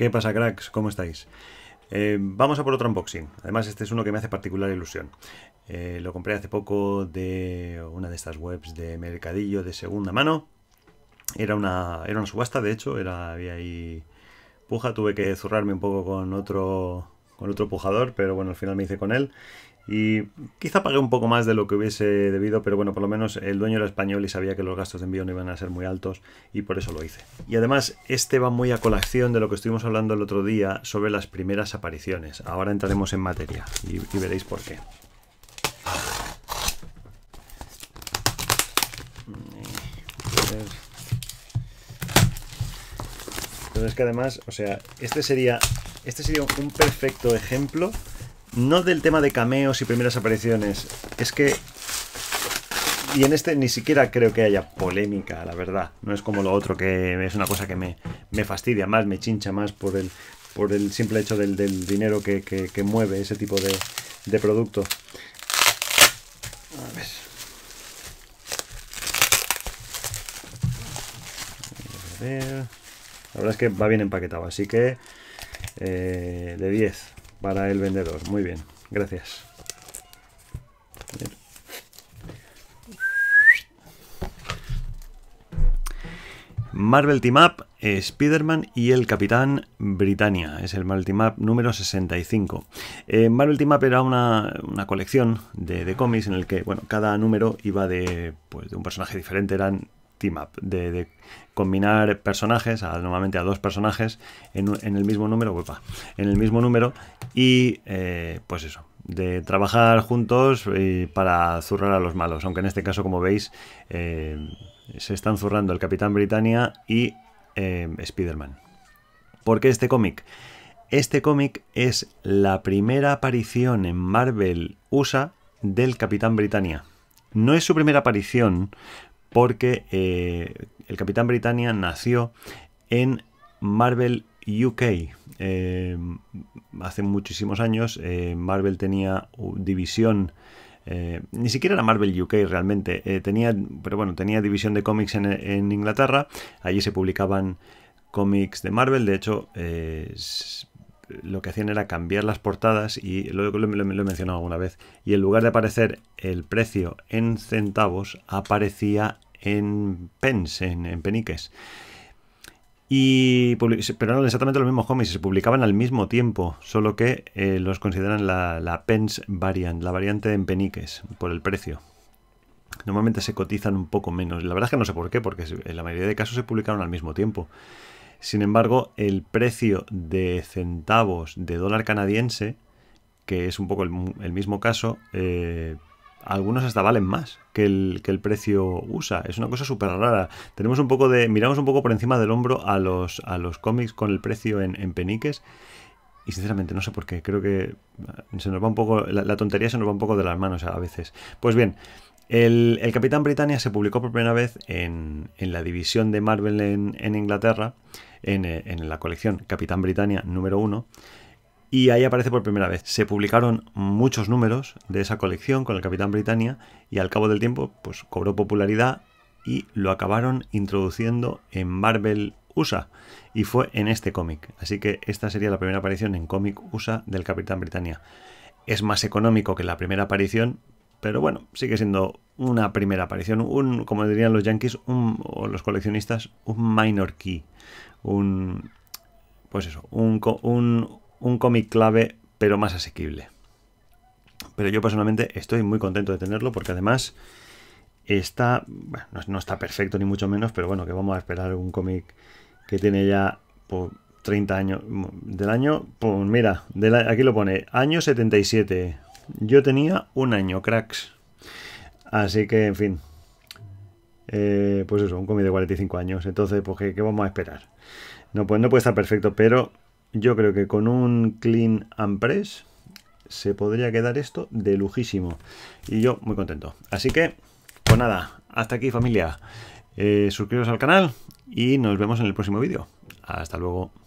¿Qué pasa, cracks? ¿Cómo estáis? Eh, vamos a por otro unboxing. Además, este es uno que me hace particular ilusión. Eh, lo compré hace poco de una de estas webs de mercadillo de segunda mano. Era una, era una subasta, de hecho, era, había ahí puja. Tuve que zurrarme un poco con otro, con otro pujador, pero bueno, al final me hice con él. Y quizá pagué un poco más de lo que hubiese debido, pero bueno, por lo menos el dueño era español y sabía que los gastos de envío no iban a ser muy altos y por eso lo hice. Y además, este va muy a colación de lo que estuvimos hablando el otro día sobre las primeras apariciones. Ahora entraremos en materia y, veréis por qué. Entonces, que además, o sea, este sería, este sería un perfecto ejemplo no del tema de cameos y primeras apariciones. Es que. Y en este ni siquiera creo que haya polémica, la verdad. No es como lo otro, que es una cosa que me, fastidia más, me chincha más por el, por el simple hecho del, dinero que, mueve ese tipo de, producto. A ver. La verdad es que va bien empaquetado, así que eh, de 10 para el vendedor. Muy bien, gracias. Marvel Team Up, eh, Spider-Man y el Capitán Britannia. Es el Marvel Team Up número 65. Eh, Marvel Team Up era una, colección de, de, cómics en el que bueno, cada número iba de, pues, de un personaje diferente. Eran de, combinar personajes, normalmente a dos personajes, en, el mismo número, en el mismo número, y eh, pues eso, de trabajar juntos para zurrar a los malos, aunque en este caso, como veis, eh, se están zurrando el Capitán Britannia y eh, Spider-Man. ¿Por qué este cómic? Este cómic es la primera aparición en Marvel USA del Capitán Britannia. No es su primera aparición, porque eh, el Capitán Britannia nació en Marvel UK. Eh, hace muchísimos años eh, Marvel tenía división ni siquiera era Marvel UK realmente, tenía, pero bueno, tenía división de cómics en, Inglaterra, allí se publicaban cómics de Marvel, de hecho lo que hacían era cambiar las portadas y lo, lo, he mencionado alguna vez. Y en lugar de aparecer el precio en centavos, aparecía en pence, en, peniques. Y, pero eran exactamente los mismos cómics, se publicaban al mismo tiempo, solo que eh, los consideran la, la pence variant, la variante en peniques, por el precio. Normalmente se cotizan un poco menos. La verdad es que no sé por qué, porque en la mayoría de casos se publicaron al mismo tiempo. Sin embargo, el precio de centavos de dólar canadiense, que es un poco el, mismo caso, eh, algunos hasta valen más que el, que el precio USA. Es una cosa súper rara. Tenemos un poco de. Miramos un poco por encima del hombro a los, a los cómics con el precio en, peniques. Y sinceramente no sé por qué. Creo que se nos va un poco. la, tontería se nos va un poco de las manos a veces. Pues bien. El, Capitán Britannia se publicó por primera vez en, la división de Marvel en, Inglaterra, en, eh, en, la colección Capitán Britannia número 1, y ahí aparece por primera vez. Se publicaron muchos números de esa colección con el Capitán Britannia y al cabo del tiempo pues, cobró popularidad y lo acabaron introduciendo en Marvel USA y fue en este cómic. Así que esta sería la primera aparición en cómic USA del Capitán Britannia. Es más económico que la primera aparición, pero bueno, sigue siendo una primera aparición, un, como dirían los yankees o los coleccionistas, un minor key, un, pues eso, un, cómic clave, pero más asequible. Pero yo personalmente estoy muy contento de tenerlo porque además está, no está perfecto ni mucho menos, pero bueno, que vamos a esperar un cómic que tiene ya por pues, 30 años del año, pues mira, aquí lo pone, año 77, yo tenía un año, cracks. Así que, en fin. Eh, pues eso, un cómic de 45 años. Entonces, pues, ¿qué, vamos a esperar? Pues, no, puede estar perfecto, pero yo creo que con un clean and press se podría quedar esto de lujísimo. Y yo muy contento. Así que, pues nada, hasta aquí familia. Eh, al canal y nos vemos en el próximo vídeo. Hasta luego.